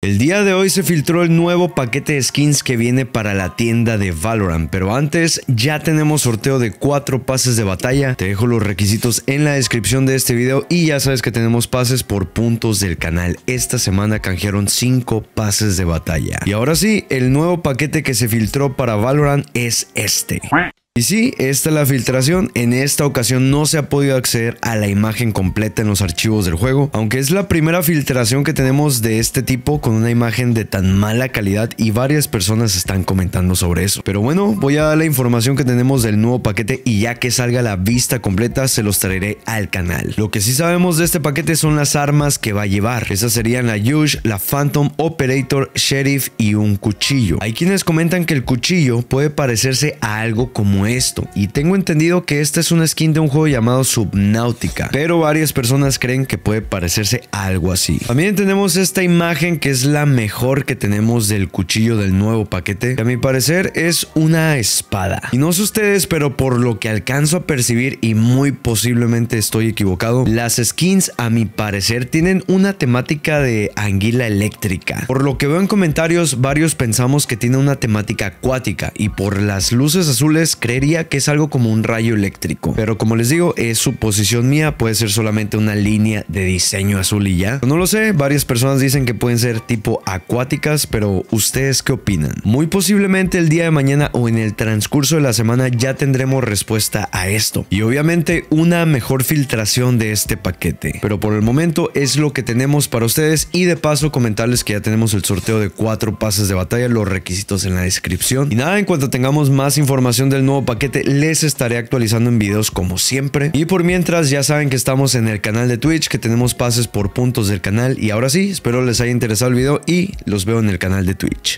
El día de hoy se filtró el nuevo paquete de skins que viene para la tienda de Valorant, pero antes ya tenemos sorteo de 4 pases de batalla, te dejo los requisitos en la descripción de este video y ya sabes que tenemos pases por puntos del canal, esta semana canjearon 5 pases de batalla. Y ahora sí, el nuevo paquete que se filtró para Valorant es este. Y sí, esta es la filtración, en esta ocasión no se ha podido acceder a la imagen completa en los archivos del juego, aunque es la primera filtración que tenemos de este tipo con una imagen de tan mala calidad y varias personas están comentando sobre eso. Pero bueno, voy a dar la información que tenemos del nuevo paquete y ya que salga la vista completa se los traeré al canal. Lo que sí sabemos de este paquete son las armas que va a llevar, esas serían la Yush, la Phantom, Operator, Sheriff y un cuchillo. Hay quienes comentan que el cuchillo puede parecerse a algo como esto. Y tengo entendido que esta es una skin de un juego llamado Subnautica, pero varias personas creen que puede parecerse algo así. También tenemos esta imagen que es la mejor que tenemos del cuchillo del nuevo paquete, que a mi parecer es una espada. Y no sé ustedes, pero por lo que alcanzo a percibir y muy posiblemente estoy equivocado, las skins a mi parecer tienen una temática de anguila eléctrica. Por lo que veo en comentarios, varios pensamos que tiene una temática acuática y por las luces azules creo que es algo como un rayo eléctrico, pero como les digo, es eh, suposición mía, puede ser solamente una línea de diseño azul y ya. No lo sé, varias personas dicen que pueden ser tipo acuáticas, pero ¿ustedes qué opinan? Muy posiblemente el día de mañana o en el transcurso de la semana ya tendremos respuesta a esto y obviamente una mejor filtración de este paquete, pero por el momento es lo que tenemos para ustedes y de paso comentarles que ya tenemos el sorteo de cuatro pases de batalla, los requisitos en la descripción y nada, en cuanto tengamos más información del nuevo paquete les estaré actualizando en videos como siempre. Y por mientras ya saben que estamos en el canal de Twitch, que tenemos pases por puntos del canal y ahora sí, espero les haya interesado el video y los veo en el canal de Twitch.